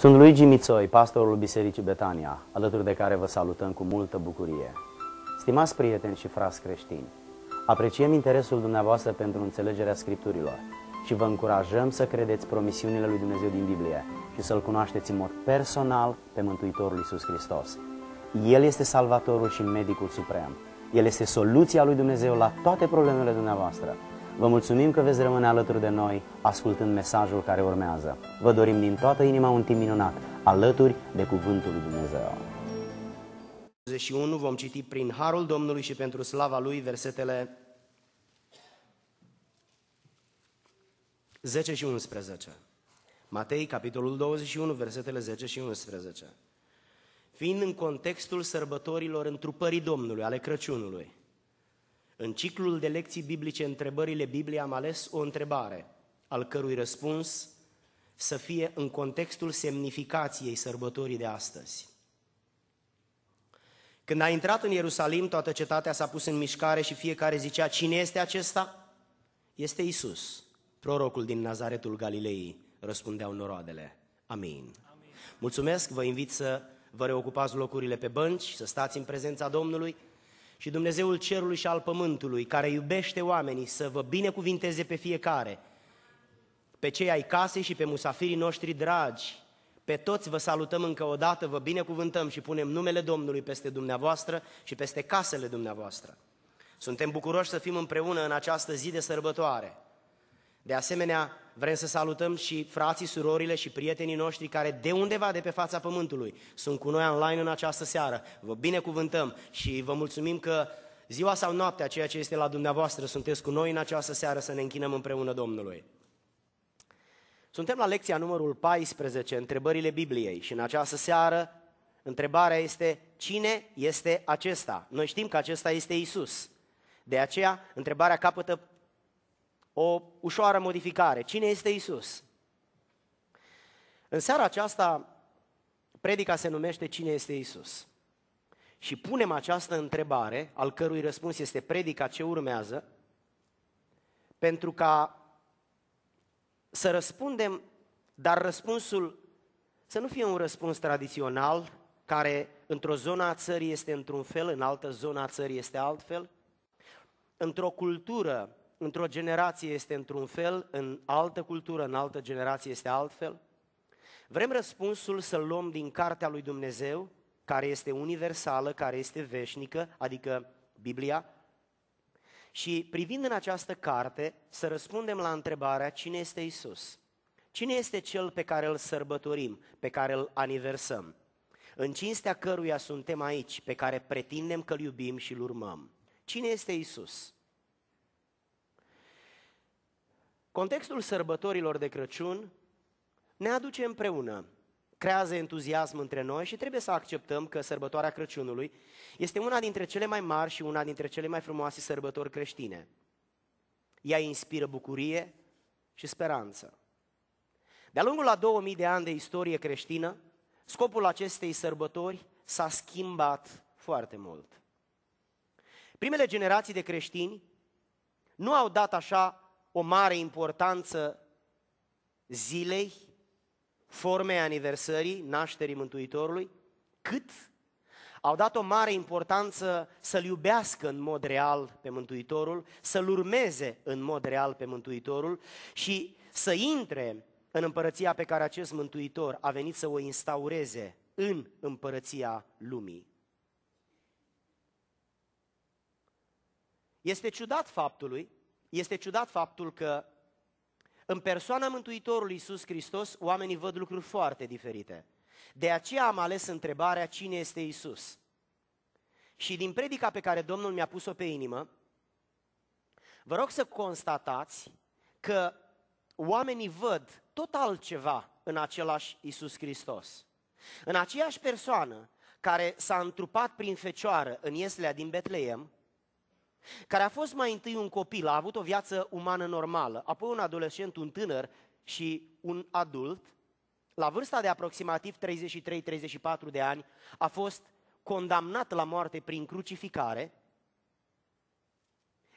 Sunt Luigi Mițoi, pastorul Bisericii Betania, alături de care vă salutăm cu multă bucurie. Stimați prieteni și frați creștini, apreciem interesul dumneavoastră pentru înțelegerea Scripturilor și vă încurajăm să credeți promisiunile lui Dumnezeu din Biblie și să-L cunoașteți în mod personal pe Mântuitorul Iisus Hristos. El este Salvatorul și Medicul Suprem. El este soluția lui Dumnezeu la toate problemele dumneavoastră Vă mulțumim că veți rămâne alături de noi, ascultând mesajul care urmează. Vă dorim din toată inima un timp minunat, alături de Cuvântul lui Dumnezeu. 21 vom citi prin Harul Domnului și pentru slava Lui versetele 10 și 11. Matei, capitolul 21, versetele 10 și 11. Fiind în contextul sărbătorilor întrupării Domnului, ale Crăciunului, în ciclul de lecții biblice, întrebările Bibliei, am ales o întrebare, al cărui răspuns să fie în contextul semnificației sărbătorii de astăzi. Când a intrat în Ierusalim, toată cetatea s-a pus în mișcare și fiecare zicea, cine este acesta? Este Isus, prorocul din Nazaretul Galilei, răspundeau noroadele. Amin. Amin. Mulțumesc, vă invit să vă reocupați locurile pe bănci, să stați în prezența Domnului și Dumnezeul cerului și al pământului, care iubește oamenii, să vă binecuvinteze pe fiecare, pe cei ai casei și pe musafirii noștri dragi, pe toți vă salutăm încă o dată, vă binecuvântăm și punem numele Domnului peste dumneavoastră și peste casele dumneavoastră. Suntem bucuroși să fim împreună în această zi de sărbătoare. De asemenea, vrem să salutăm și frații, surorile și prietenii noștri care de undeva de pe fața pământului sunt cu noi online în această seară. Vă binecuvântăm și vă mulțumim că ziua sau noaptea, ceea ce este la dumneavoastră, sunteți cu noi în această seară să ne închinăm împreună Domnului. Suntem la lecția numărul 14, întrebările Bibliei și în această seară întrebarea este cine este acesta? Noi știm că acesta este Isus. De aceea, întrebarea capătă o ușoară modificare. Cine este Isus? În seara aceasta, predica se numește Cine este Isus? Și punem această întrebare, al cărui răspuns este predica ce urmează, pentru ca să răspundem, dar răspunsul să nu fie un răspuns tradițional, care într-o zonă a țării este într-un fel, în altă zonă a țării este altfel, într-o cultură într-o generație este într-un fel, în altă cultură, în altă generație este altfel? Vrem răspunsul să luăm din cartea lui Dumnezeu, care este universală, care este veșnică, adică Biblia, și privind în această carte, să răspundem la întrebarea cine este Isus? Cine este cel pe care îl sărbătorim, pe care îl aniversăm? În cinstea căruia suntem aici, pe care pretindem că îl iubim și îl urmăm. Cine este Isus? Contextul sărbătorilor de Crăciun ne aduce împreună, creează entuziasm între noi și trebuie să acceptăm că sărbătoarea Crăciunului este una dintre cele mai mari și una dintre cele mai frumoase sărbători creștine. Ea inspiră bucurie și speranță. De-a lungul la 2000 de ani de istorie creștină, scopul acestei sărbători s-a schimbat foarte mult. Primele generații de creștini nu au dat așa o mare importanță zilei, formei aniversării nașterii Mântuitorului, cât au dat o mare importanță să-L iubească în mod real pe Mântuitorul, să-L urmeze în mod real pe Mântuitorul și să intre în împărăția pe care acest Mântuitor a venit să o instaureze în împărăția lumii. Este ciudat faptului este ciudat faptul că în persoana Mântuitorului Iisus Hristos oamenii văd lucruri foarte diferite. De aceea am ales întrebarea cine este Isus. Și din predica pe care Domnul mi-a pus-o pe inimă, vă rog să constatați că oamenii văd tot altceva în același Isus Hristos. În aceeași persoană care s-a întrupat prin fecioară în ieslea din Betleem, care a fost mai întâi un copil, a avut o viață umană normală, apoi un adolescent, un tânăr și un adult, la vârsta de aproximativ 33-34 de ani, a fost condamnat la moarte prin crucificare.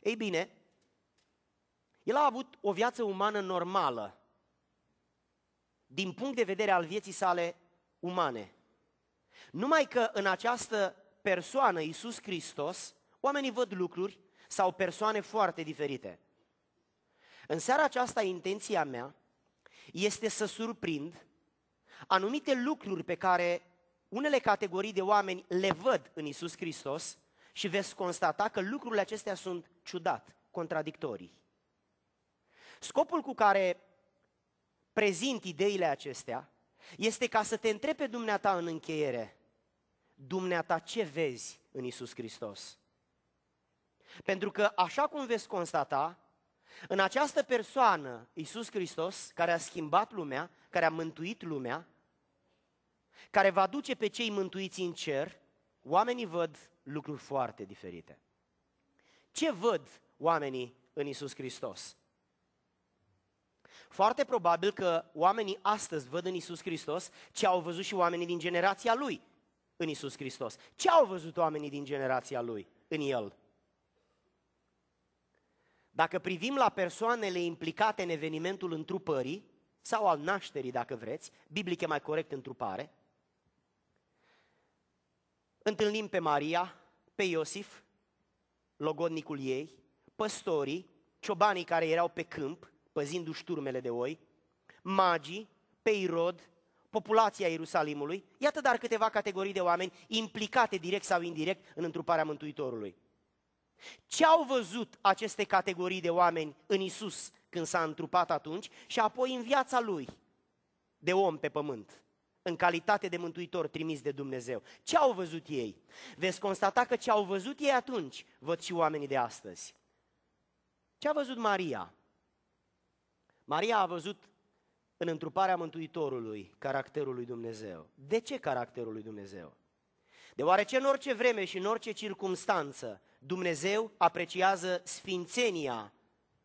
Ei bine, el a avut o viață umană normală, din punct de vedere al vieții sale umane. Numai că în această persoană, Iisus Hristos, Oamenii văd lucruri sau persoane foarte diferite. În seara aceasta, intenția mea este să surprind anumite lucruri pe care unele categorii de oameni le văd în Isus Hristos și veți constata că lucrurile acestea sunt ciudat, contradictorii. Scopul cu care prezint ideile acestea este ca să te întrebe dumneata în încheiere, dumneata ce vezi în Isus Hristos? Pentru că, așa cum veți constata, în această persoană, Iisus Hristos, care a schimbat lumea, care a mântuit lumea, care va duce pe cei mântuiți în cer, oamenii văd lucruri foarte diferite. Ce văd oamenii în Isus Hristos? Foarte probabil că oamenii astăzi văd în Isus Hristos ce au văzut și oamenii din generația lui în Isus Hristos. Ce au văzut oamenii din generația lui în el? Dacă privim la persoanele implicate în evenimentul întrupării, sau al nașterii, dacă vreți, biblic e mai corect întrupare, întâlnim pe Maria, pe Iosif, logodnicul ei, păstorii, ciobanii care erau pe câmp, păzindu-și turmele de oi, magii, pe Irod, populația Ierusalimului, iată dar câteva categorii de oameni implicate direct sau indirect în întruparea Mântuitorului. Ce au văzut aceste categorii de oameni în Isus când s-a întrupat atunci și apoi în viața lui de om pe pământ? în calitate de mântuitor trimis de Dumnezeu. Ce au văzut ei? Veți constata că ce au văzut ei atunci, văd și oamenii de astăzi. Ce a văzut Maria? Maria a văzut în întruparea Mântuitorului caracterul lui Dumnezeu. De ce caracterul lui Dumnezeu? Deoarece în orice vreme și în orice circumstanță Dumnezeu apreciază sfințenia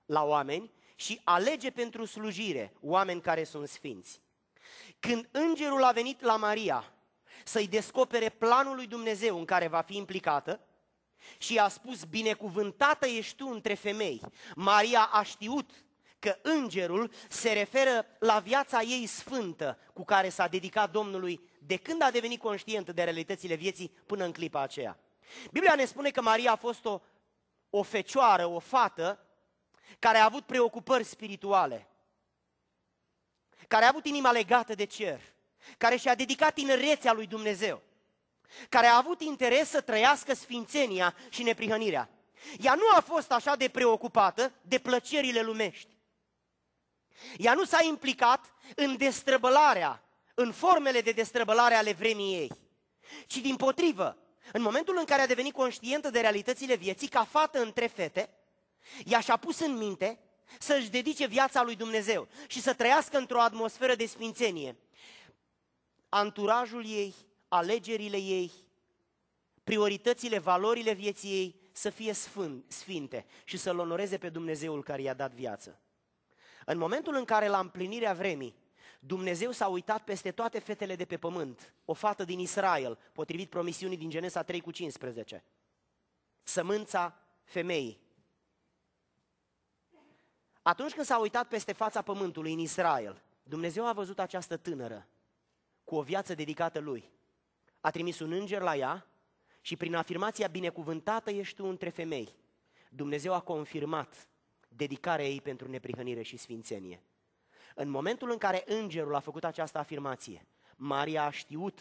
la oameni și alege pentru slujire oameni care sunt sfinți. Când îngerul a venit la Maria să-i descopere planul lui Dumnezeu în care va fi implicată, și a spus, binecuvântată ești tu între femei. Maria a știut că îngerul se referă la viața ei sfântă cu care s-a dedicat Domnului de când a devenit conștientă de realitățile vieții până în clipa aceea. Biblia ne spune că Maria a fost o, o fecioară, o fată, care a avut preocupări spirituale, care a avut inima legată de cer, care și-a dedicat tinerețea lui Dumnezeu, care a avut interes să trăiască sfințenia și neprihănirea. Ea nu a fost așa de preocupată de plăcerile lumești. Ea nu s-a implicat în destrăbălarea, în formele de destrăbălare ale vremii ei, ci din potrivă, în momentul în care a devenit conștientă de realitățile vieții, ca fată între fete, ea și-a pus în minte să-și dedice viața lui Dumnezeu și să trăiască într-o atmosferă de sfințenie. Anturajul ei, alegerile ei, prioritățile, valorile vieții ei să fie sfânt, sfinte și să-L onoreze pe Dumnezeul care i-a dat viață. În momentul în care la împlinirea vremii Dumnezeu s-a uitat peste toate fetele de pe pământ, o fată din Israel, potrivit promisiunii din Genesa 3 cu 15. Sămânța femeii. Atunci când s-a uitat peste fața pământului în Israel, Dumnezeu a văzut această tânără cu o viață dedicată lui. A trimis un înger la ea și prin afirmația binecuvântată ești tu între femei. Dumnezeu a confirmat dedicarea ei pentru neprihănire și sfințenie. În momentul în care îngerul a făcut această afirmație, Maria a știut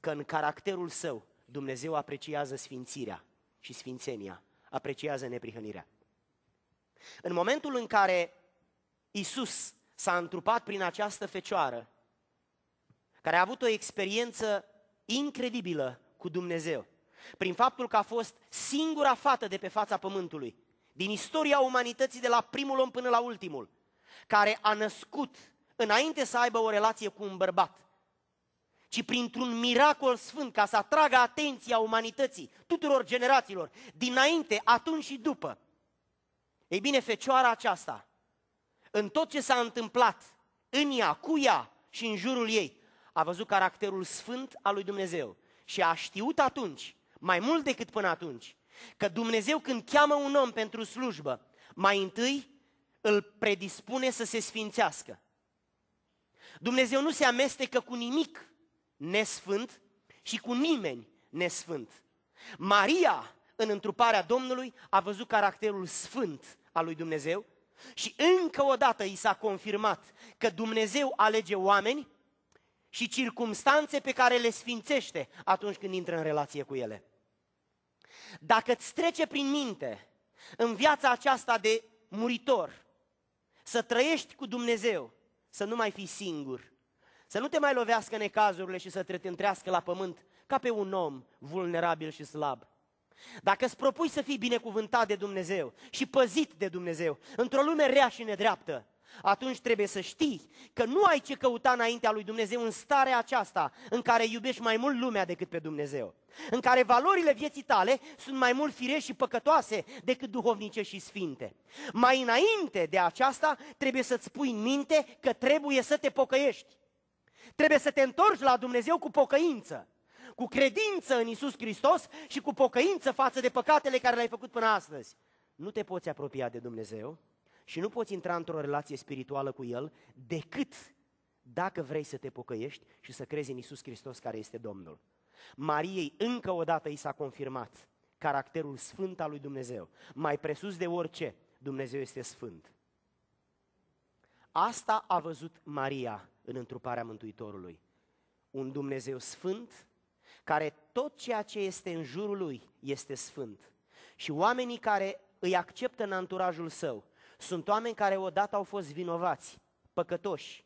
că în caracterul său Dumnezeu apreciază sfințirea și sfințenia, apreciază neprihănirea. În momentul în care Isus s-a întrupat prin această fecioară, care a avut o experiență incredibilă cu Dumnezeu, prin faptul că a fost singura fată de pe fața pământului din istoria umanității de la primul om până la ultimul, care a născut înainte să aibă o relație cu un bărbat, ci printr-un miracol sfânt ca să atragă atenția umanității, tuturor generațiilor, dinainte, atunci și după. Ei bine, fecioara aceasta, în tot ce s-a întâmplat în ea, cu ea și în jurul ei, a văzut caracterul sfânt al lui Dumnezeu și a știut atunci, mai mult decât până atunci, Că Dumnezeu când cheamă un om pentru slujbă, mai întâi îl predispune să se sfințească. Dumnezeu nu se amestecă cu nimic nesfânt și cu nimeni nesfânt. Maria, în întruparea Domnului, a văzut caracterul sfânt al lui Dumnezeu și încă o dată i s-a confirmat că Dumnezeu alege oameni și circumstanțe pe care le sfințește atunci când intră în relație cu ele. Dacă îți trece prin minte în viața aceasta de muritor, să trăiești cu Dumnezeu, să nu mai fii singur, să nu te mai lovească necazurile și să te întrească la pământ ca pe un om vulnerabil și slab. Dacă îți propui să fii binecuvântat de Dumnezeu și păzit de Dumnezeu, într-o lume rea și nedreaptă, atunci trebuie să știi că nu ai ce căuta înaintea lui Dumnezeu în starea aceasta în care iubești mai mult lumea decât pe Dumnezeu, în care valorile vieții tale sunt mai mult firești și păcătoase decât duhovnice și sfinte. Mai înainte de aceasta trebuie să-ți pui în minte că trebuie să te pocăiești. Trebuie să te întorci la Dumnezeu cu pocăință, cu credință în Isus Hristos și cu pocăință față de păcatele care le-ai făcut până astăzi. Nu te poți apropia de Dumnezeu și nu poți intra într-o relație spirituală cu El decât dacă vrei să te pocăiești și să crezi în Isus Hristos care este Domnul. Mariei încă o dată i s-a confirmat caracterul sfânt al lui Dumnezeu. Mai presus de orice, Dumnezeu este sfânt. Asta a văzut Maria în întruparea Mântuitorului. Un Dumnezeu sfânt care tot ceea ce este în jurul lui este sfânt. Și oamenii care îi acceptă în anturajul său sunt oameni care odată au fost vinovați, păcătoși,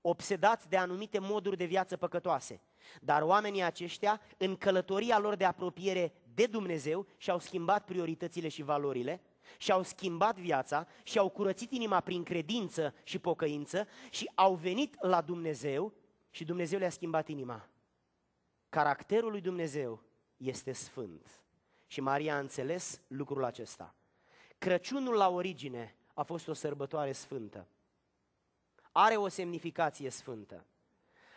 obsedați de anumite moduri de viață păcătoase. Dar oamenii aceștia, în călătoria lor de apropiere de Dumnezeu, și-au schimbat prioritățile și valorile, și-au schimbat viața, și-au curățit inima prin credință și pocăință și au venit la Dumnezeu și Dumnezeu le-a schimbat inima. Caracterul lui Dumnezeu este sfânt. Și Maria a înțeles lucrul acesta. Crăciunul la origine a fost o sărbătoare sfântă. Are o semnificație sfântă.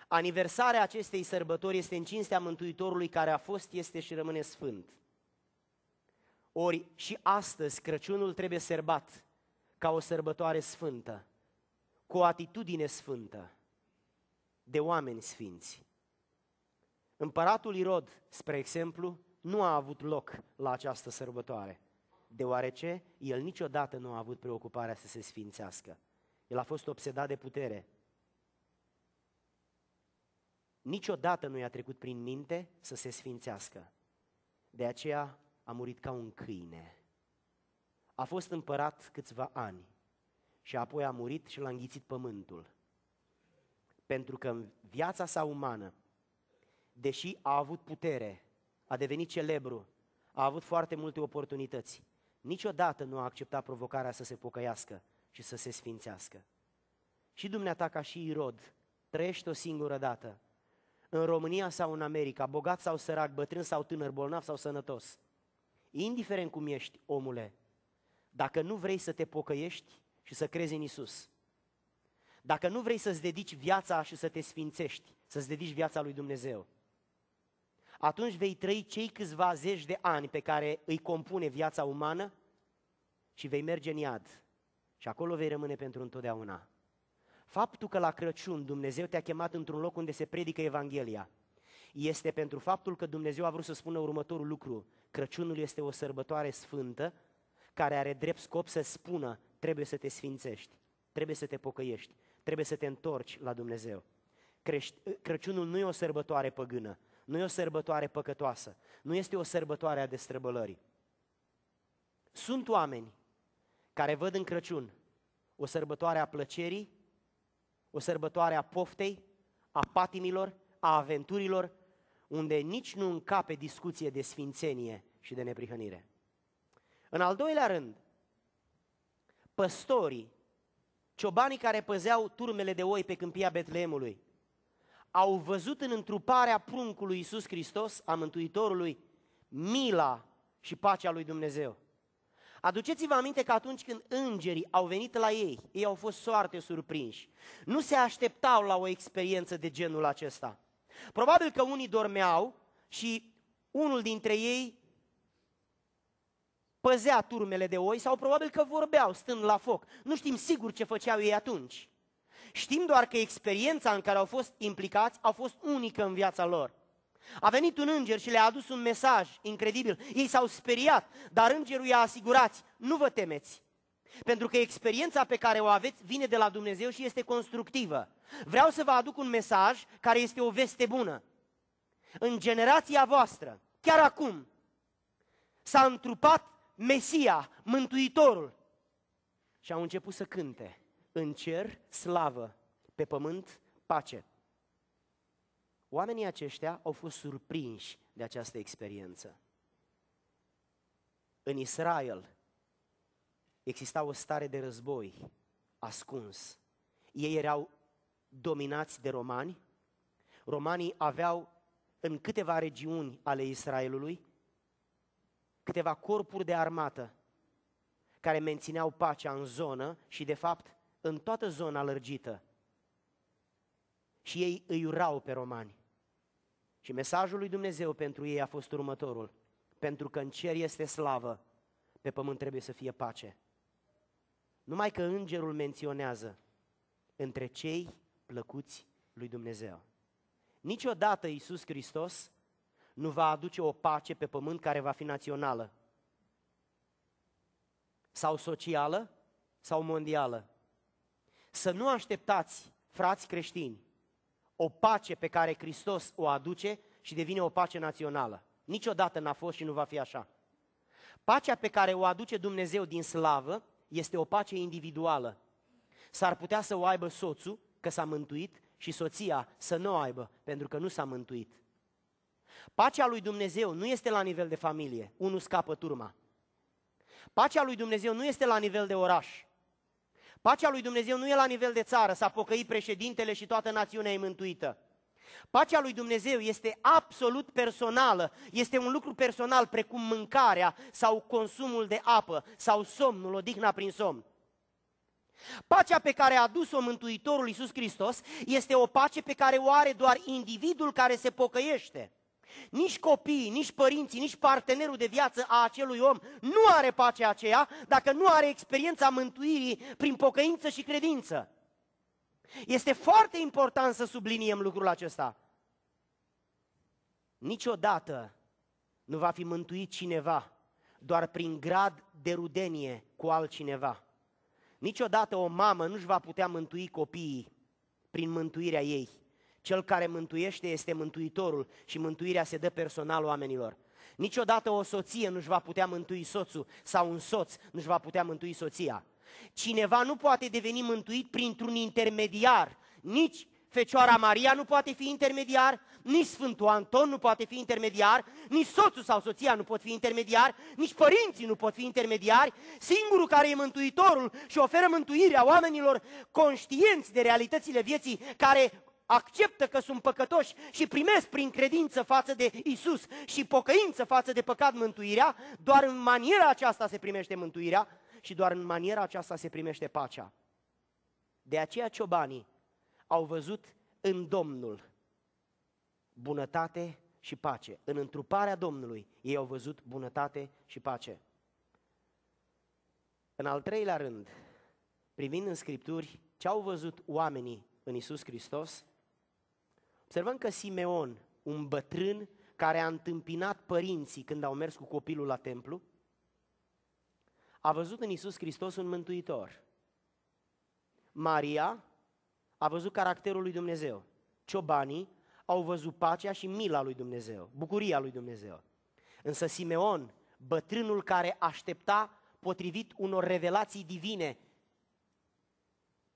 Aniversarea acestei sărbători este în cinstea Mântuitorului care a fost, este și rămâne sfânt. Ori și astăzi Crăciunul trebuie sărbat ca o sărbătoare sfântă, cu o atitudine sfântă, de oameni sfinți. Împăratul Irod, spre exemplu, nu a avut loc la această sărbătoare deoarece el niciodată nu a avut preocuparea să se sfințească. El a fost obsedat de putere. Niciodată nu i-a trecut prin minte să se sfințească. De aceea a murit ca un câine. A fost împărat câțiva ani și apoi a murit și l-a înghițit pământul. Pentru că în viața sa umană, deși a avut putere, a devenit celebru, a avut foarte multe oportunități, niciodată nu a acceptat provocarea să se pocăiască și să se sfințească. Și dumneata ca și Irod, trăiește o singură dată, în România sau în America, bogat sau sărac, bătrân sau tânăr, bolnav sau sănătos. Indiferent cum ești, omule, dacă nu vrei să te pocăiești și să crezi în Isus, dacă nu vrei să-ți dedici viața și să te sfințești, să-ți dedici viața lui Dumnezeu, atunci vei trăi cei câțiva zeci de ani pe care îi compune viața umană și vei merge în iad și acolo vei rămâne pentru întotdeauna. Faptul că la Crăciun Dumnezeu te-a chemat într-un loc unde se predică Evanghelia este pentru faptul că Dumnezeu a vrut să spună următorul lucru. Crăciunul este o sărbătoare sfântă care are drept scop să spună trebuie să te sfințești, trebuie să te pocăiești, trebuie să te întorci la Dumnezeu. Crăciunul nu e o sărbătoare păgână, nu e o sărbătoare păcătoasă, nu este o sărbătoare a destrăbălării. Sunt oameni care văd în Crăciun o sărbătoare a plăcerii, o sărbătoare a poftei, a patimilor, a aventurilor, unde nici nu încape discuție de sfințenie și de neprihănire. În al doilea rând, păstorii, ciobanii care păzeau turmele de oi pe câmpia Betleemului, au văzut în întruparea pruncului Iisus Hristos, a Mântuitorului, mila și pacea lui Dumnezeu. Aduceți-vă aminte că atunci când îngerii au venit la ei, ei au fost soarte surprinși. Nu se așteptau la o experiență de genul acesta. Probabil că unii dormeau și unul dintre ei păzea turmele de oi sau probabil că vorbeau stând la foc. Nu știm sigur ce făceau ei atunci. Știm doar că experiența în care au fost implicați a fost unică în viața lor. A venit un înger și le-a adus un mesaj incredibil. Ei s-au speriat, dar îngerul i-a asigurat, nu vă temeți. Pentru că experiența pe care o aveți vine de la Dumnezeu și este constructivă. Vreau să vă aduc un mesaj care este o veste bună. În generația voastră, chiar acum, s-a întrupat Mesia, Mântuitorul. Și au început să cânte, în cer slavă, pe pământ pace. Oamenii aceștia au fost surprinși de această experiență. În Israel exista o stare de război ascuns. Ei erau dominați de romani. Romanii aveau în câteva regiuni ale Israelului câteva corpuri de armată care mențineau pacea în zonă și, de fapt, în toată zona lărgită. Și ei îi urau pe romani. Și mesajul lui Dumnezeu pentru ei a fost următorul. Pentru că în cer este slavă, pe pământ trebuie să fie pace. Numai că îngerul menționează între cei plăcuți lui Dumnezeu. Niciodată Iisus Hristos nu va aduce o pace pe pământ care va fi națională sau socială sau mondială. Să nu așteptați, frați creștini, o pace pe care Hristos o aduce și devine o pace națională. Niciodată n-a fost și nu va fi așa. Pacea pe care o aduce Dumnezeu din slavă este o pace individuală. S-ar putea să o aibă soțul, că s-a mântuit, și soția să nu o aibă, pentru că nu s-a mântuit. Pacea lui Dumnezeu nu este la nivel de familie, unul scapă turma. Pacea lui Dumnezeu nu este la nivel de oraș, Pacea lui Dumnezeu nu e la nivel de țară, s-a pocăit președintele și toată națiunea e mântuită. Pacea lui Dumnezeu este absolut personală, este un lucru personal precum mâncarea sau consumul de apă sau somnul, odihna prin somn. Pacea pe care a adus-o Mântuitorul Iisus Hristos este o pace pe care o are doar individul care se pocăiește. Nici copiii, nici părinții, nici partenerul de viață a acelui om nu are pacea aceea dacă nu are experiența mântuirii prin pocăință și credință. Este foarte important să subliniem lucrul acesta. Niciodată nu va fi mântuit cineva doar prin grad de rudenie cu altcineva. Niciodată o mamă nu-și va putea mântui copiii prin mântuirea ei. Cel care mântuiește este mântuitorul și mântuirea se dă personal oamenilor. Niciodată o soție nu-și va putea mântui soțul sau un soț nu-și va putea mântui soția. Cineva nu poate deveni mântuit printr-un intermediar, nici Fecioara Maria nu poate fi intermediar, nici Sfântul Anton nu poate fi intermediar, nici soțul sau soția nu pot fi intermediar, nici părinții nu pot fi intermediari. Singurul care e mântuitorul și oferă mântuirea oamenilor conștienți de realitățile vieții care acceptă că sunt păcătoși și primesc prin credință față de Isus și pocăință față de păcat mântuirea, doar în maniera aceasta se primește mântuirea și doar în maniera aceasta se primește pacea. De aceea ciobanii au văzut în Domnul bunătate și pace. În întruparea Domnului ei au văzut bunătate și pace. În al treilea rând, privind în Scripturi ce au văzut oamenii în Isus Hristos, Observăm că Simeon, un bătrân care a întâmpinat părinții când au mers cu copilul la templu, a văzut în Isus Hristos un mântuitor. Maria a văzut caracterul lui Dumnezeu. Ciobanii au văzut pacea și mila lui Dumnezeu, bucuria lui Dumnezeu. Însă Simeon, bătrânul care aștepta potrivit unor revelații divine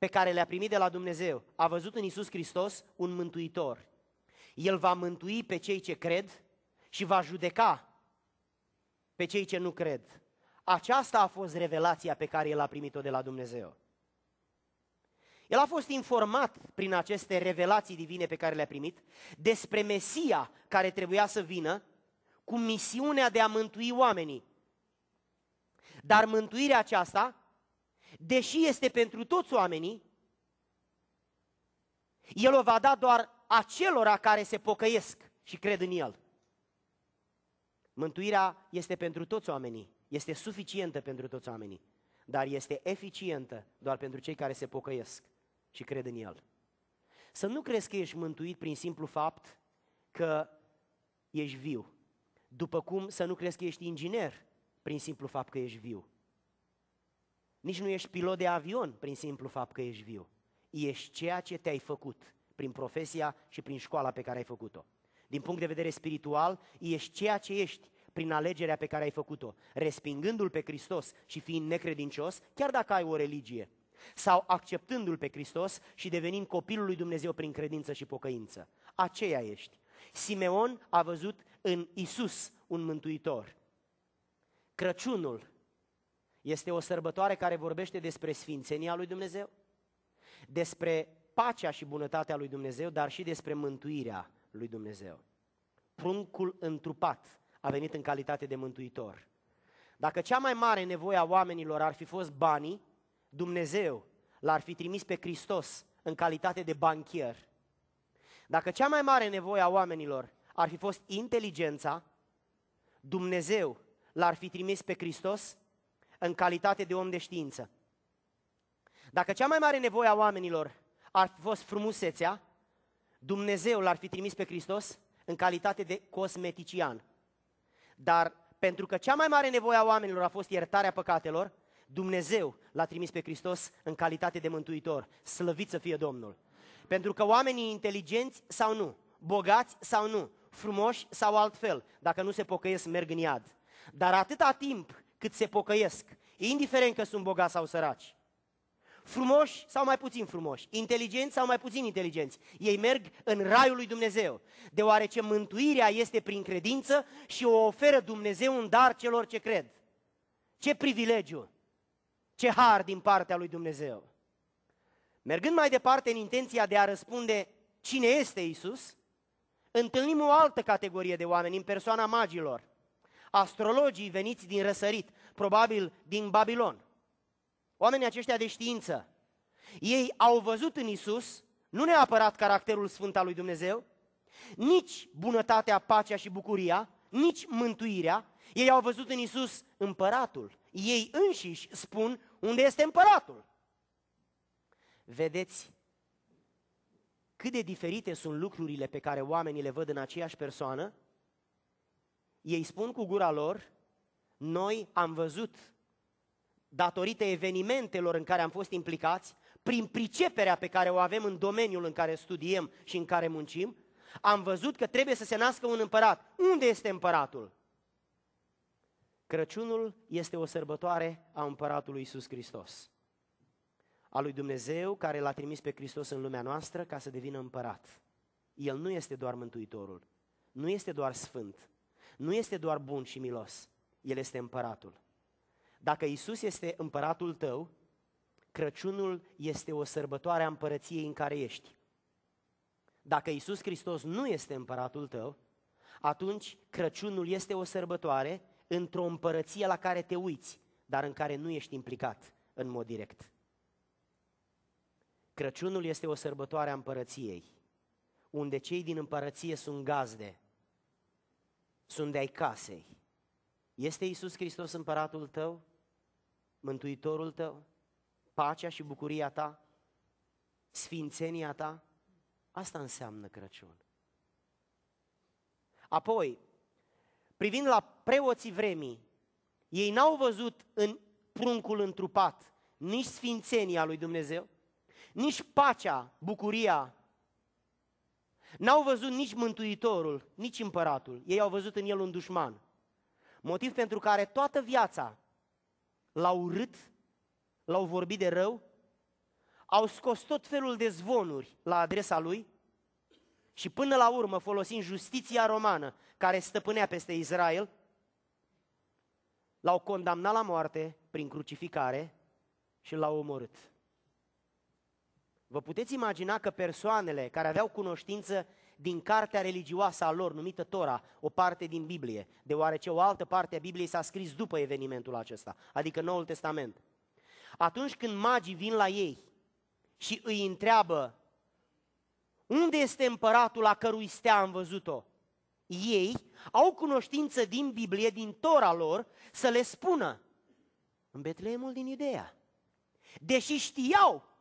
pe care le-a primit de la Dumnezeu, a văzut în Isus Hristos un mântuitor. El va mântui pe cei ce cred și va judeca pe cei ce nu cred. Aceasta a fost revelația pe care el a primit-o de la Dumnezeu. El a fost informat prin aceste revelații divine pe care le-a primit despre Mesia care trebuia să vină cu misiunea de a mântui oamenii. Dar mântuirea aceasta deși este pentru toți oamenii, el o va da doar acelora care se pocăiesc și cred în el. Mântuirea este pentru toți oamenii, este suficientă pentru toți oamenii, dar este eficientă doar pentru cei care se pocăiesc și cred în el. Să nu crezi că ești mântuit prin simplu fapt că ești viu. După cum să nu crezi că ești inginer prin simplu fapt că ești viu. Nici nu ești pilot de avion prin simplu fapt că ești viu. Ești ceea ce te-ai făcut prin profesia și prin școala pe care ai făcut-o. Din punct de vedere spiritual, ești ceea ce ești prin alegerea pe care ai făcut-o, respingându-L pe Hristos și fiind necredincios, chiar dacă ai o religie, sau acceptându-L pe Hristos și devenind copilul lui Dumnezeu prin credință și pocăință. Aceea ești. Simeon a văzut în Isus un mântuitor. Crăciunul este o sărbătoare care vorbește despre sfințenia lui Dumnezeu, despre pacea și bunătatea lui Dumnezeu, dar și despre mântuirea lui Dumnezeu. Pruncul întrupat a venit în calitate de mântuitor. Dacă cea mai mare nevoie a oamenilor ar fi fost banii, Dumnezeu l-ar fi trimis pe Hristos în calitate de banchier. Dacă cea mai mare nevoie a oamenilor ar fi fost inteligența, Dumnezeu l-ar fi trimis pe Hristos în calitate de om de știință. Dacă cea mai mare nevoie a oamenilor ar fi fost frumusețea, Dumnezeu l-ar fi trimis pe Hristos în calitate de cosmetician. Dar pentru că cea mai mare nevoie a oamenilor a fost iertarea păcatelor, Dumnezeu l-a trimis pe Hristos în calitate de mântuitor. Slăvit să fie Domnul! Pentru că oamenii inteligenți sau nu, bogați sau nu, frumoși sau altfel, dacă nu se pocăiesc, merg în iad. Dar atâta timp cât se pocăiesc, indiferent că sunt bogați sau săraci. Frumoși sau mai puțin frumoși, inteligenți sau mai puțin inteligenți, ei merg în raiul lui Dumnezeu, deoarece mântuirea este prin credință și o oferă Dumnezeu în dar celor ce cred. Ce privilegiu! Ce har din partea lui Dumnezeu! Mergând mai departe în intenția de a răspunde cine este Isus, întâlnim o altă categorie de oameni în persoana magilor astrologii veniți din răsărit, probabil din Babilon. Oamenii aceștia de știință, ei au văzut în Isus nu neapărat caracterul sfânt al lui Dumnezeu, nici bunătatea, pacea și bucuria, nici mântuirea, ei au văzut în Isus împăratul. Ei înșiși spun unde este împăratul. Vedeți cât de diferite sunt lucrurile pe care oamenii le văd în aceeași persoană ei spun cu gura lor, noi am văzut, datorită evenimentelor în care am fost implicați, prin priceperea pe care o avem în domeniul în care studiem și în care muncim, am văzut că trebuie să se nască un împărat. Unde este împăratul? Crăciunul este o sărbătoare a împăratului Iisus Hristos, a lui Dumnezeu care l-a trimis pe Hristos în lumea noastră ca să devină împărat. El nu este doar Mântuitorul, nu este doar Sfânt, nu este doar bun și milos, El este împăratul. Dacă Isus este împăratul tău, Crăciunul este o sărbătoare a împărăției în care ești. Dacă Isus Hristos nu este împăratul tău, atunci Crăciunul este o sărbătoare într-o împărăție la care te uiți, dar în care nu ești implicat în mod direct. Crăciunul este o sărbătoare a împărăției, unde cei din împărăție sunt gazde sunt de-ai casei. Este Isus Hristos împăratul tău, mântuitorul tău, pacea și bucuria ta, sfințenia ta? Asta înseamnă Crăciun. Apoi, privind la preoții vremii, ei n-au văzut în pruncul întrupat nici sfințenia lui Dumnezeu, nici pacea, bucuria N-au văzut nici Mântuitorul, nici Împăratul. Ei au văzut în el un dușman. Motiv pentru care toată viața l-au urât, l-au vorbit de rău, au scos tot felul de zvonuri la adresa lui și până la urmă, folosind justiția romană care stăpânea peste Israel, l-au condamnat la moarte prin crucificare și l-au omorât. Vă puteți imagina că persoanele care aveau cunoștință din cartea religioasă a lor, numită Tora, o parte din Biblie, deoarece o altă parte a Bibliei s-a scris după evenimentul acesta, adică Noul Testament. Atunci când magii vin la ei și îi întreabă unde este împăratul la cărui stea am văzut-o? Ei au cunoștință din Biblie, din Tora lor, să le spună în Betleemul din Iudeea. Deși știau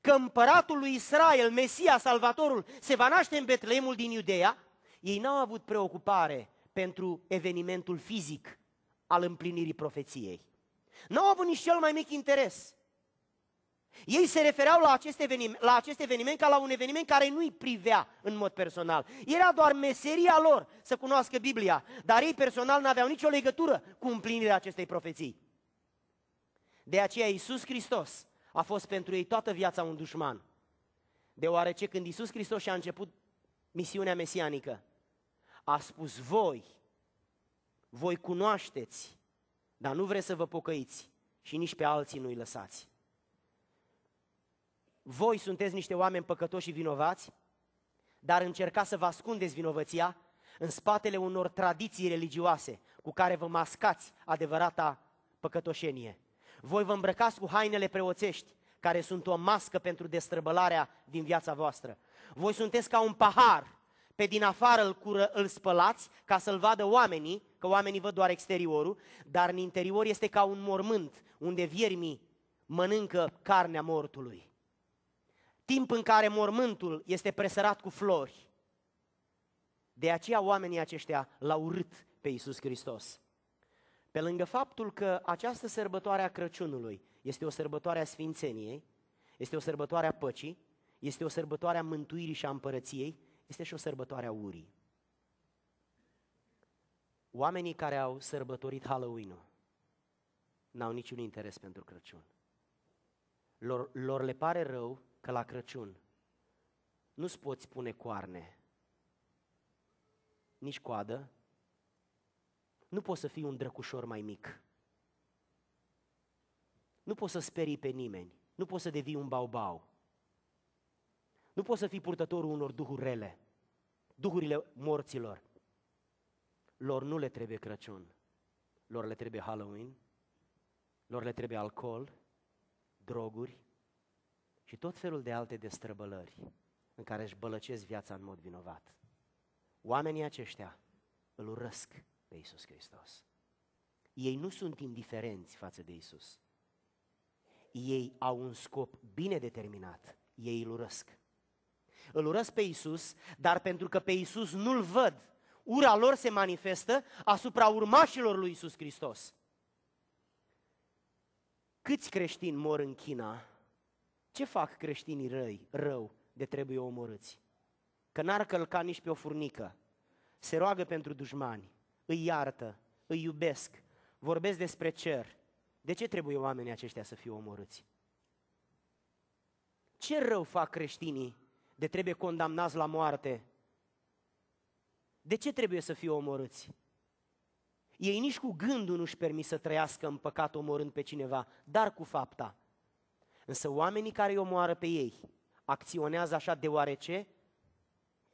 că împăratul lui Israel, Mesia, Salvatorul, se va naște în Betleemul din Iudeea, ei n-au avut preocupare pentru evenimentul fizic al împlinirii profeției. N-au avut nici cel mai mic interes. Ei se refereau la acest, eveniment, la acest eveniment ca la un eveniment care nu-i privea în mod personal. Era doar meseria lor să cunoască Biblia, dar ei personal nu aveau nicio legătură cu împlinirea acestei profeții. De aceea Iisus Hristos a fost pentru ei toată viața un dușman. Deoarece când Iisus Hristos și-a început misiunea mesianică, a spus voi, voi cunoașteți, dar nu vreți să vă pocăiți și nici pe alții nu-i lăsați. Voi sunteți niște oameni păcătoși și vinovați, dar încercați să vă ascundeți vinovăția în spatele unor tradiții religioase cu care vă mascați adevărata păcătoșenie voi vă îmbrăcați cu hainele preoțești, care sunt o mască pentru destrăbălarea din viața voastră. Voi sunteți ca un pahar, pe din afară îl, cură, îl spălați ca să-l vadă oamenii, că oamenii văd doar exteriorul, dar în interior este ca un mormânt, unde viermii mănâncă carnea mortului. Timp în care mormântul este presărat cu flori. De aceea oamenii aceștia l-au urât pe Iisus Hristos. Pe lângă faptul că această sărbătoare a Crăciunului este o sărbătoare a Sfințeniei, este o sărbătoare a păcii, este o sărbătoare a mântuirii și a împărăției, este și o sărbătoare a urii. Oamenii care au sărbătorit halloween n-au niciun interes pentru Crăciun. Lor, lor le pare rău că la Crăciun nu-ți poți pune coarne, nici coadă, nu poți să fii un drăcușor mai mic. Nu poți să sperii pe nimeni. Nu poți să devii un baubau. Nu poți să fii purtătorul unor duhuri rele, duhurile morților. Lor nu le trebuie Crăciun, lor le trebuie Halloween, lor le trebuie alcool, droguri și tot felul de alte destrăbălări în care își bălăcesc viața în mod vinovat. Oamenii aceștia îl urăsc pe Isus Hristos. Ei nu sunt indiferenți față de Isus. Ei au un scop bine determinat. Ei îl urăsc. Îl urăsc pe Isus, dar pentru că pe Isus nu-l văd, ura lor se manifestă asupra urmașilor lui Isus Hristos. Câți creștini mor în China? Ce fac creștinii răi, rău, de trebuie omorâți? Că n-ar călca nici pe o furnică. Se roagă pentru dușmani îi iartă, îi iubesc, vorbesc despre cer. De ce trebuie oamenii aceștia să fie omorâți? Ce rău fac creștinii de trebuie condamnați la moarte? De ce trebuie să fie omorâți? Ei nici cu gândul nu-și permis să trăiască în păcat omorând pe cineva, dar cu fapta. Însă oamenii care îi omoară pe ei acționează așa deoarece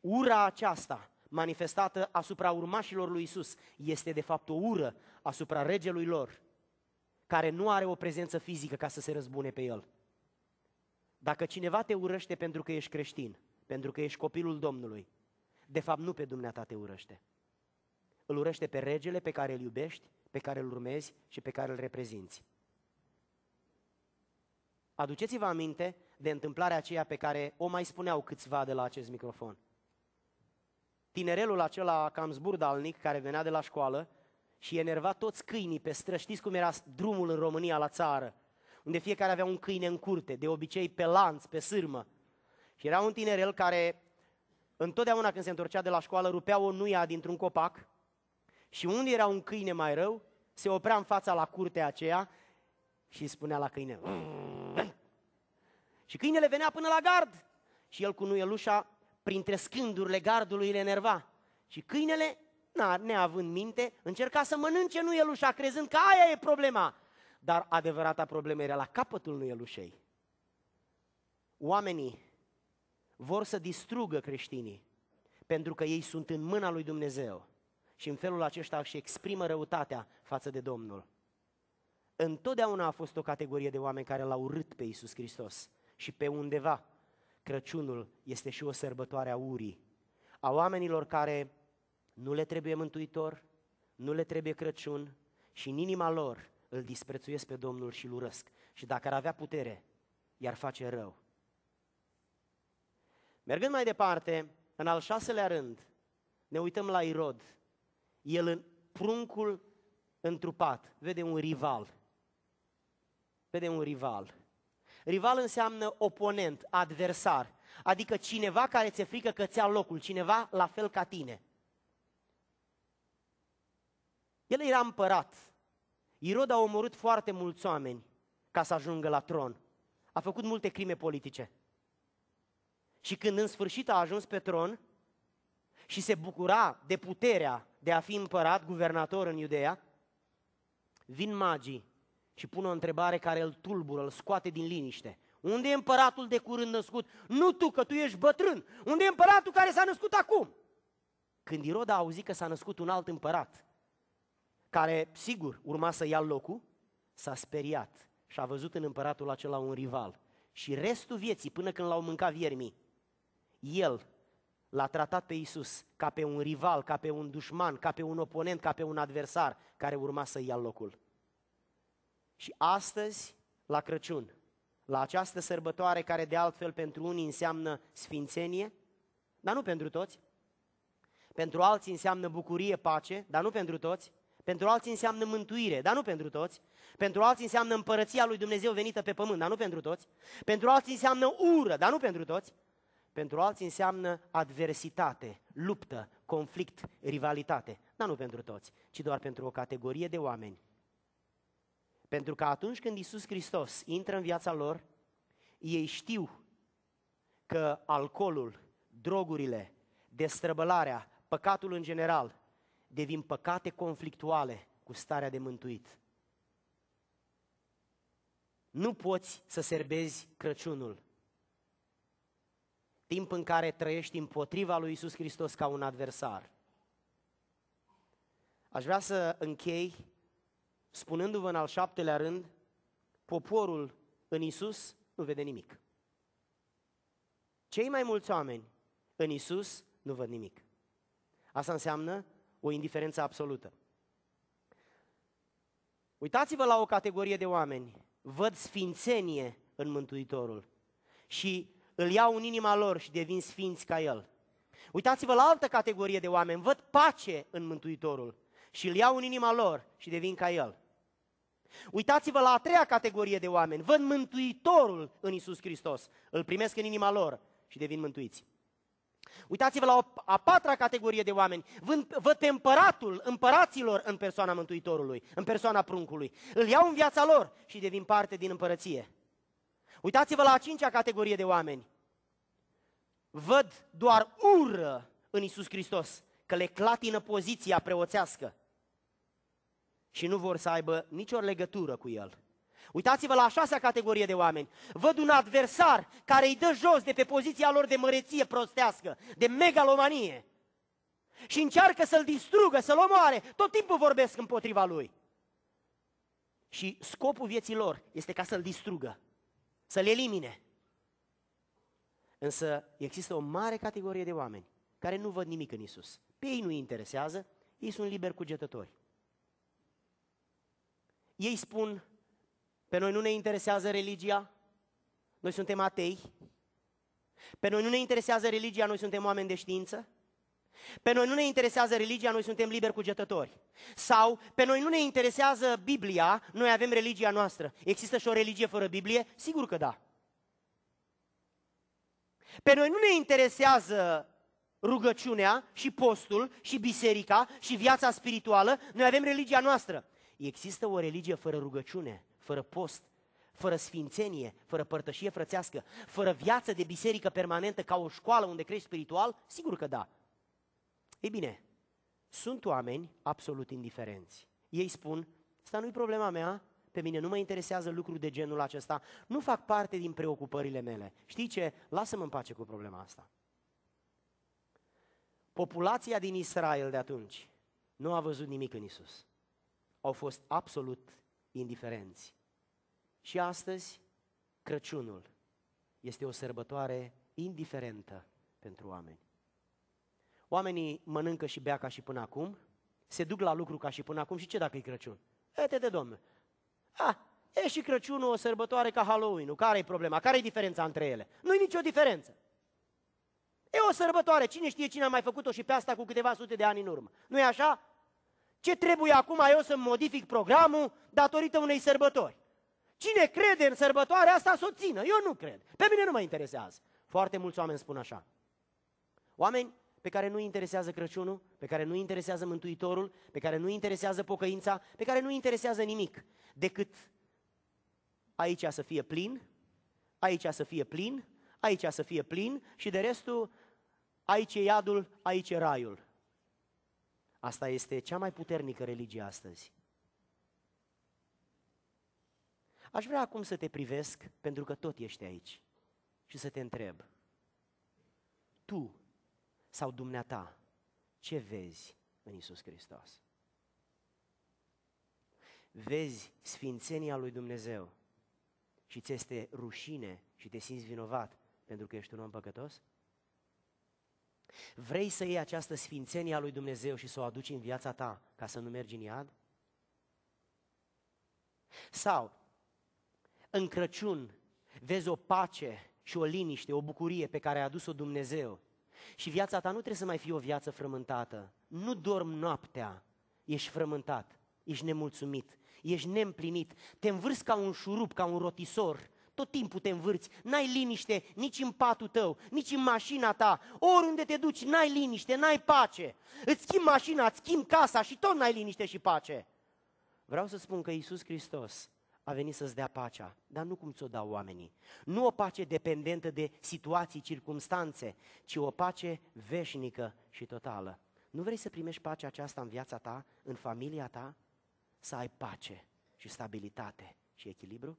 ura aceasta manifestată asupra urmașilor lui Isus este de fapt o ură asupra regelui lor, care nu are o prezență fizică ca să se răzbune pe el. Dacă cineva te urăște pentru că ești creștin, pentru că ești copilul Domnului, de fapt nu pe dumneata te urăște. Îl urăște pe regele pe care îl iubești, pe care îl urmezi și pe care îl reprezinți. Aduceți-vă aminte de întâmplarea aceea pe care o mai spuneau câțiva de la acest microfon tinerelul acela cam zburdalnic care venea de la școală și enerva toți câinii pe stră. Știți cum era drumul în România la țară? Unde fiecare avea un câine în curte, de obicei pe lanț, pe sârmă. Și era un tinerel care întotdeauna când se întorcea de la școală rupea o nuia dintr-un copac și unde era un câine mai rău, se oprea în fața la curtea aceea și spunea la câine. Și câinele venea până la gard și el cu nuielușa printre scândurile gardului le nerva Și câinele, na, neavând minte, încerca să mănânce nuielușa, crezând că aia e problema. Dar adevărata problemă era la capătul nuielușei. Oamenii vor să distrugă creștinii pentru că ei sunt în mâna lui Dumnezeu și în felul acesta își exprimă răutatea față de Domnul. Întotdeauna a fost o categorie de oameni care l-au urât pe Iisus Hristos și pe undeva Crăciunul este și o sărbătoare a urii, a oamenilor care nu le trebuie mântuitor, nu le trebuie Crăciun și în inima lor îl disprețuiesc pe Domnul și îl urăsc. Și dacă ar avea putere, i-ar face rău. Mergând mai departe, în al șaselea rând, ne uităm la Irod. El în pruncul întrupat vede un rival. Vede un rival. Rival înseamnă oponent, adversar, adică cineva care ți-e frică că ți-a locul, cineva la fel ca tine. El era împărat. Irod a omorât foarte mulți oameni ca să ajungă la tron. A făcut multe crime politice. Și când în sfârșit a ajuns pe tron și se bucura de puterea de a fi împărat, guvernator în Iudeea, vin magii și pune o întrebare care îl tulbură, îl scoate din liniște. Unde e împăratul de curând născut? Nu tu, că tu ești bătrân. Unde e împăratul care s-a născut acum? Când Irod a auzit că s-a născut un alt împărat, care, sigur, urma să ia locul, s-a speriat și a văzut în împăratul acela un rival. Și restul vieții, până când l-au mâncat viermii, el l-a tratat pe Isus ca pe un rival, ca pe un dușman, ca pe un oponent, ca pe un adversar care urma să ia locul. Și astăzi, la Crăciun, la această sărbătoare care de altfel pentru unii înseamnă sfințenie, dar nu pentru toți. Pentru alții înseamnă bucurie, pace, dar nu pentru toți. Pentru alții înseamnă mântuire, dar nu pentru toți. Pentru alții înseamnă împărăția lui Dumnezeu venită pe pământ, dar nu pentru toți. Pentru alții înseamnă ură, dar nu pentru toți. Pentru alții înseamnă adversitate, luptă, conflict, rivalitate, dar nu pentru toți, ci doar pentru o categorie de oameni pentru că atunci când Isus Hristos intră în viața lor, ei știu că alcoolul, drogurile, destrăbălarea, păcatul în general, devin păcate conflictuale cu starea de mântuit. Nu poți să serbezi Crăciunul. Timp în care trăiești împotriva lui Isus Hristos ca un adversar. Aș vrea să închei spunându-vă în al șaptelea rând, poporul în Isus nu vede nimic. Cei mai mulți oameni în Isus nu văd nimic. Asta înseamnă o indiferență absolută. Uitați-vă la o categorie de oameni. Văd sfințenie în Mântuitorul și îl iau în inima lor și devin sfinți ca el. Uitați-vă la altă categorie de oameni. Văd pace în Mântuitorul și îl iau în inima lor și devin ca el. Uitați-vă la a treia categorie de oameni. Văd Mântuitorul în Isus Hristos. Îl primesc în inima lor și devin mântuiți. Uitați-vă la a patra categorie de oameni. văd pe împăratul împăraților în persoana Mântuitorului, în persoana pruncului. Îl iau în viața lor și devin parte din împărăție. Uitați-vă la a cincea categorie de oameni. Văd doar ură în Isus Hristos că le clatină poziția preoțească și nu vor să aibă nicio legătură cu el. Uitați-vă la a șasea categorie de oameni. Văd un adversar care îi dă jos de pe poziția lor de măreție prostească, de megalomanie și încearcă să-l distrugă, să-l omoare. Tot timpul vorbesc împotriva lui. Și scopul vieții lor este ca să-l distrugă, să-l elimine. Însă există o mare categorie de oameni care nu văd nimic în Isus. Pe ei nu interesează, ei sunt liberi cugetători. Ei spun, pe noi nu ne interesează religia, noi suntem atei, pe noi nu ne interesează religia, noi suntem oameni de știință, pe noi nu ne interesează religia, noi suntem liberi cugetători. Sau, pe noi nu ne interesează Biblia, noi avem religia noastră. Există și o religie fără Biblie? Sigur că da. Pe noi nu ne interesează rugăciunea și postul și biserica și viața spirituală, noi avem religia noastră. Există o religie fără rugăciune, fără post, fără sfințenie, fără părtășie frățească, fără viață de biserică permanentă ca o școală unde crești spiritual? Sigur că da. Ei bine, sunt oameni absolut indiferenți. Ei spun, asta nu-i problema mea, pe mine nu mă interesează lucruri de genul acesta, nu fac parte din preocupările mele. Știi ce? Lasă-mă în pace cu problema asta. Populația din Israel de atunci nu a văzut nimic în Isus. Au fost absolut indiferenți. Și astăzi, Crăciunul este o sărbătoare indiferentă pentru oameni. Oamenii mănâncă și bea ca și până acum, se duc la lucru ca și până acum și ce dacă e Crăciun? Ete de domne! Ah, e și Crăciunul o sărbătoare ca Halloween-ul. Care-i problema? Care-i diferența între ele? Nu-i nicio diferență. E o sărbătoare, cine știe cine a mai făcut-o și pe asta cu câteva sute de ani în urmă. nu e așa? Ce trebuie acum eu să modific programul datorită unei sărbători? Cine crede în sărbătoarea asta să o țină? Eu nu cred. Pe mine nu mă interesează. Foarte mulți oameni spun așa. Oameni pe care nu interesează Crăciunul, pe care nu interesează Mântuitorul, pe care nu interesează pocăința, pe care nu interesează nimic, decât aici să fie plin, aici să fie plin, aici să fie plin și de restul, aici e iadul, aici e raiul. Asta este cea mai puternică religie astăzi. Aș vrea acum să te privesc, pentru că tot ești aici, și să te întreb. Tu sau dumneata, ce vezi în Isus Hristos? Vezi sfințenia lui Dumnezeu și ți este rușine și te simți vinovat pentru că ești un om păcătos? Vrei să iei această sfințenie a lui Dumnezeu și să o aduci în viața ta ca să nu mergi în iad? Sau, în Crăciun, vezi o pace și o liniște, o bucurie pe care a adus-o Dumnezeu și viața ta nu trebuie să mai fie o viață frământată. Nu dorm noaptea, ești frământat, ești nemulțumit, ești neîmplinit, te învârți ca un șurub, ca un rotisor tot timpul te învârți, n-ai liniște nici în patul tău, nici în mașina ta, oriunde te duci, n-ai liniște, n-ai pace. Îți schimbi mașina, îți schimbi casa și tot n-ai liniște și pace. Vreau să spun că Iisus Hristos a venit să-ți dea pacea, dar nu cum ți-o dau oamenii. Nu o pace dependentă de situații, circumstanțe, ci o pace veșnică și totală. Nu vrei să primești pacea aceasta în viața ta, în familia ta? Să ai pace și stabilitate și echilibru?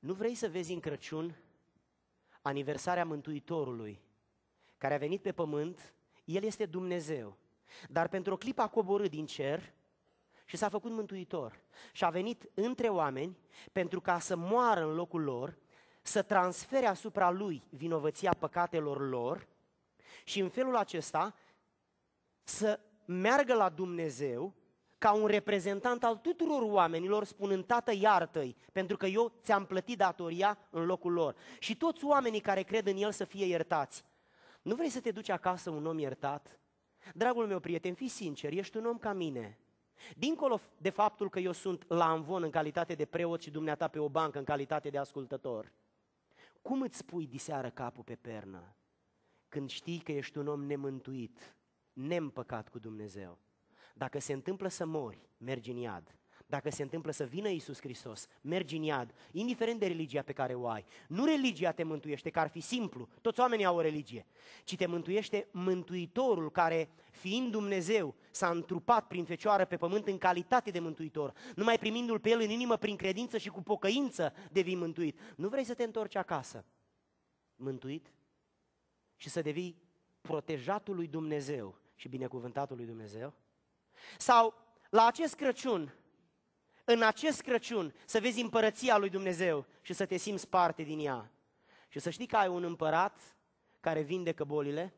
Nu vrei să vezi în Crăciun aniversarea Mântuitorului care a venit pe pământ, El este Dumnezeu, dar pentru o clipă a coborât din cer și s-a făcut mântuitor și a venit între oameni pentru ca să moară în locul lor, să transfere asupra Lui vinovăția păcatelor lor și în felul acesta să meargă la Dumnezeu ca un reprezentant al tuturor oamenilor, spunând, Tată, iartă-i, pentru că eu ți-am plătit datoria în locul lor. Și toți oamenii care cred în el să fie iertați. Nu vrei să te duci acasă un om iertat? Dragul meu prieten, fii sincer, ești un om ca mine. Dincolo de faptul că eu sunt la amvon în calitate de preot și dumneata pe o bancă în calitate de ascultător, cum îți pui diseară capul pe pernă când știi că ești un om nemântuit, nempăcat cu Dumnezeu? Dacă se întâmplă să mori, mergi în iad. Dacă se întâmplă să vină Isus Hristos, mergi în iad, indiferent de religia pe care o ai. Nu religia te mântuiește, că ar fi simplu, toți oamenii au o religie, ci te mântuiește Mântuitorul care, fiind Dumnezeu, s-a întrupat prin fecioară pe pământ în calitate de mântuitor. Numai primindu-L pe El în inimă, prin credință și cu pocăință, devii mântuit. Nu vrei să te întorci acasă mântuit și să devii protejatul lui Dumnezeu și binecuvântatul lui Dumnezeu? Sau la acest Crăciun, în acest Crăciun, să vezi împărăția lui Dumnezeu și să te simți parte din ea. Și să știi că ai un împărat care vindecă bolile,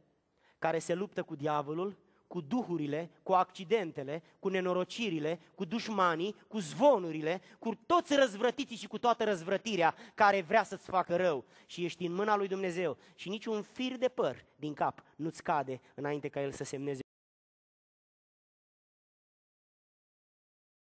care se luptă cu diavolul, cu duhurile, cu accidentele, cu nenorocirile, cu dușmanii, cu zvonurile, cu toți răzvrătiții și cu toată răzvrătirea care vrea să-ți facă rău. Și ești în mâna lui Dumnezeu și niciun fir de păr din cap nu-ți cade înainte ca el să semneze.